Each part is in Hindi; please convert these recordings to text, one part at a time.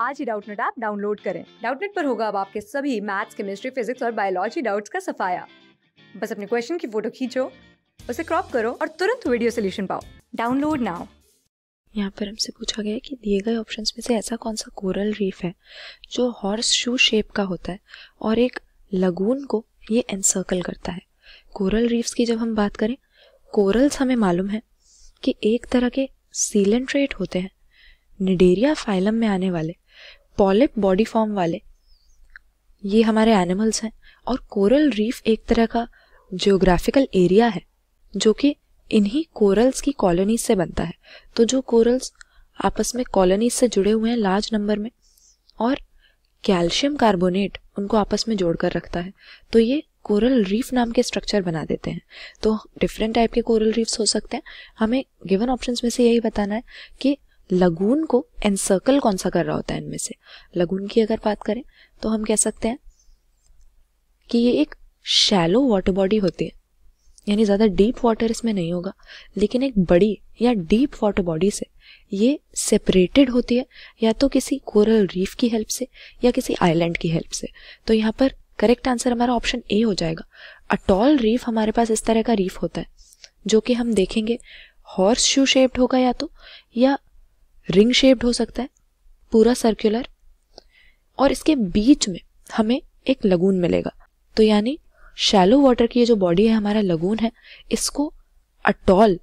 आज ही डाउटनेट ऐप डाउनलोड करें डाउटनेट पर होगा अब आपके सभी मैथ्स केमिस्ट्री फिजिक्स और बायोलॉजी डाउट्स का सफाया बस अपने क्वेश्चन की फोटो खींचो उसे क्रॉप करो और तुरंत वीडियो सोल्यूशन पाओ डाउनलोड नाउ यहाँ पर हमसे पूछा गया है कि दिए गए ऑप्शंस में से ऐसा कौन सा कोरल रीफ है जो हॉर्स शू शेप का होता है और एक लगून को ये एनसर्कल करता है कोरल रीफ्स की जब हम बात करें कोरल्स हमें मालूम है कि एक तरह के सीलेंट्रेट होते हैं निडेरिया फाइलम में आने वाले पॉलिप बॉडी फॉर्म वाले ये हमारे एनिमल्स हैं और कोरल रीफ एक तरह का जियोग्राफिकल एरिया है जो कि इन्हीं कोरल्स की कॉलोनीज से बनता है तो जो कोरल्स आपस में कॉलोनीज से जुड़े हुए हैं लार्ज नंबर में और कैल्शियम कार्बोनेट उनको आपस में जोड़कर रखता है तो ये कोरल रीफ नाम के स्ट्रक्चर बना देते हैं तो डिफरेंट टाइप के कोरल रीफ्स हो सकते हैं हमें गिवन ऑप्शंस में से यही बताना है कि लगून को एनसर्कल कौन सा कर रहा होता है इनमें से लगून की अगर बात करें तो हम कह सकते हैं कि ये एक शैलो वाटर बॉडी होती है यानी ज़्यादा डीप वाटर इसमें नहीं होगा लेकिन एक बड़ी या डीप वाटर बॉडी से ये सेपरेटेड होती है या तो किसी कोरल रीफ की हेल्प से या किसी आइलैंड की हेल्प से तो यहाँ पर करेक्ट आंसर हमारा ऑप्शन ए हो जाएगा अटॉल रीफ हमारे पास इस तरह का रीफ होता है जो कि हम देखेंगे हॉर्स शू शेप्ड होगा या तो या रिंग शेप्ड हो सकता है पूरा सर्कुलर और इसके बीच में हमें एक लगून मिलेगा तो यानी शैलो वाटर की ये जो बॉडी है हमारा लगून है इसको अटॉल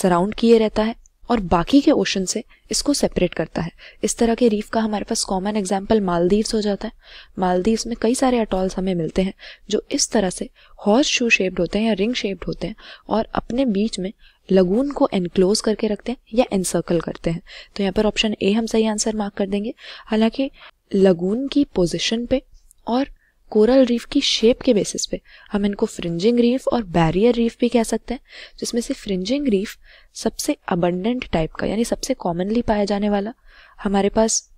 सराउंड किए रहता है और बाकी के ओशन से इसको सेपरेट करता है इस तरह के रीफ का हमारे पास कॉमन एग्जाम्पल मालदीव्स हो जाता है मालदीव्स में कई सारे अटॉल्स हमें मिलते हैं जो इस तरह से हॉर्स शू शेप्ड होते हैं या रिंग शेप्ड होते हैं और अपने बीच में लगून को एनक्लोज करके रखते हैं या एनसर्कल करते हैं तो यहाँ पर ऑप्शन ए हम सही आंसर मार्क कर देंगे हालांकि लगून की पोजिशन पे और कोरल रीफ की शेप के बेसिस पे हम इनको फ्रिंजिंग रीफ और बैरियर रीफ भी कह सकते हैं जिसमें से फ्रिंजिंग रीफ सबसे अबंडेंट टाइप का यानी सबसे कॉमनली पाया जाने वाला हमारे पास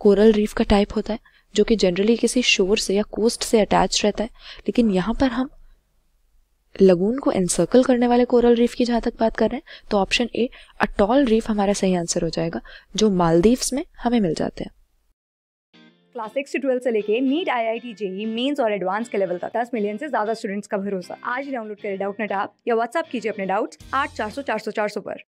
कोरल रीफ का टाइप होता है जो कि जनरली किसी शोर से या कोस्ट से अटैच रहता है लेकिन यहाँ पर हम लगून को एनसर्कल करने वाले कोरल रीफ की जहाँ तक बात कर रहे हैं तो ऑप्शन ए अटॉल रीफ हमारा सही आंसर हो जाएगा जो मालदीव्स में हमें मिल जाते हैं क्लास सिक्स ट्वेल्थ ट्वेल्व से लेके NEET I I T JEE mains और एडवांस के लेवल तक दस मिलियन से ज्यादा स्टूडेंट्स का भरोसा आज डाउनलोड करें डाउट नेट या व्हाट्सअप कीजिए अपने डाउट्स आठ चार सौ चार सौ चार सौ पर